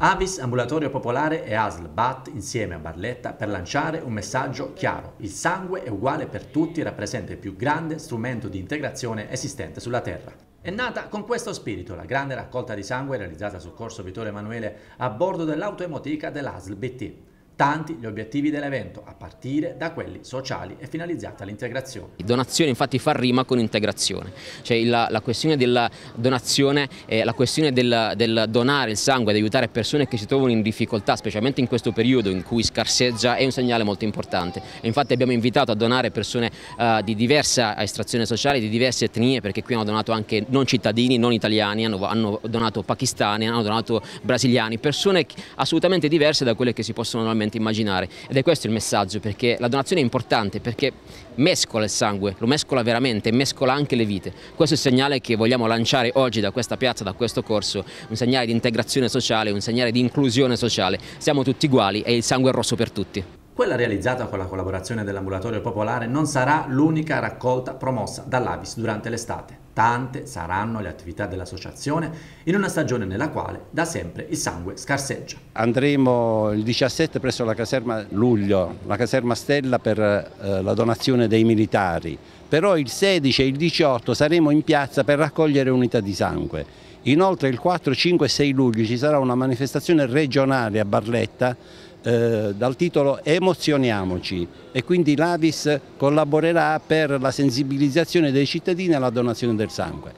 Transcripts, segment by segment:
Avis Ambulatorio Popolare e ASL BAT insieme a Barletta per lanciare un messaggio chiaro. Il sangue è uguale per tutti e rappresenta il più grande strumento di integrazione esistente sulla Terra. È nata con questo spirito la grande raccolta di sangue realizzata sul Corso Vittorio Emanuele a bordo dell'auto emotica dell'ASL BT tanti gli obiettivi dell'evento, a partire da quelli sociali e finalizzati all'integrazione. Donazione infatti fa rima con integrazione, cioè la, la questione della donazione, eh, la questione del, del, donare il sangue, di aiutare persone che si trovano in difficoltà, specialmente in questo periodo in cui scarseggia, è un segnale molto importante. E infatti abbiamo invitato a donare persone eh, di diversa estrazione sociale, di diverse etnie, perché qui hanno donato anche non cittadini, non italiani, hanno, hanno donato pakistani, hanno donato brasiliani, persone assolutamente diverse da quelle che si possono normalmente veramente immaginare. Ed è questo il messaggio, perché la donazione è importante, perché mescola il sangue, lo mescola veramente, mescola anche le vite. Questo è il segnale che vogliamo lanciare oggi da questa piazza, da questo corso, un segnale di integrazione sociale, un segnale di inclusione sociale. Siamo tutti uguali e il sangue è rosso per tutti. Quella realizzata con la collaborazione dell'Ambulatorio Popolare non sarà l'unica raccolta promossa dall'Avis durante l'estate. Tante saranno le attività dell'associazione in una stagione nella quale da sempre il sangue scarseggia. Andremo il 17 presso la caserma Luglio, la caserma Stella per eh, la donazione dei militari, però il 16 e il 18 saremo in piazza per raccogliere unità di sangue. Inoltre il 4, 5 e 6 luglio ci sarà una manifestazione regionale a Barletta eh, dal titolo Emozioniamoci e quindi l'Avis collaborerà per la sensibilizzazione dei cittadini alla donazione del sangue.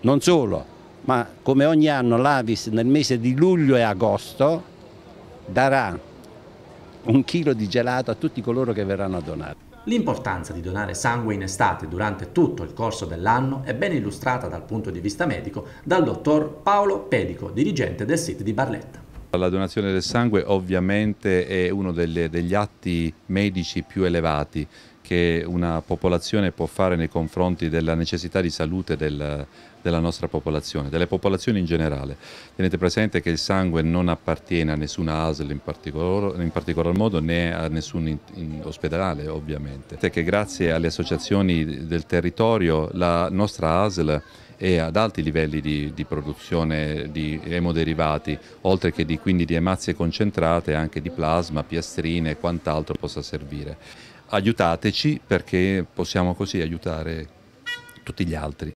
Non solo, ma come ogni anno l'Avis nel mese di luglio e agosto darà un chilo di gelato a tutti coloro che verranno a donare. L'importanza di donare sangue in estate durante tutto il corso dell'anno è ben illustrata dal punto di vista medico dal dottor Paolo Pedico, dirigente del sito di Barletta. La donazione del sangue ovviamente è uno delle, degli atti medici più elevati che una popolazione può fare nei confronti della necessità di salute del, della nostra popolazione, delle popolazioni in generale. Tenete presente che il sangue non appartiene a nessuna ASL in particolar, in particolar modo né a nessun in, in ospedale ovviamente. È che grazie alle associazioni del territorio la nostra ASL e ad alti livelli di, di produzione di emoderivati, oltre che di, quindi di emazie concentrate, anche di plasma, piastrine e quant'altro possa servire. Aiutateci perché possiamo così aiutare tutti gli altri.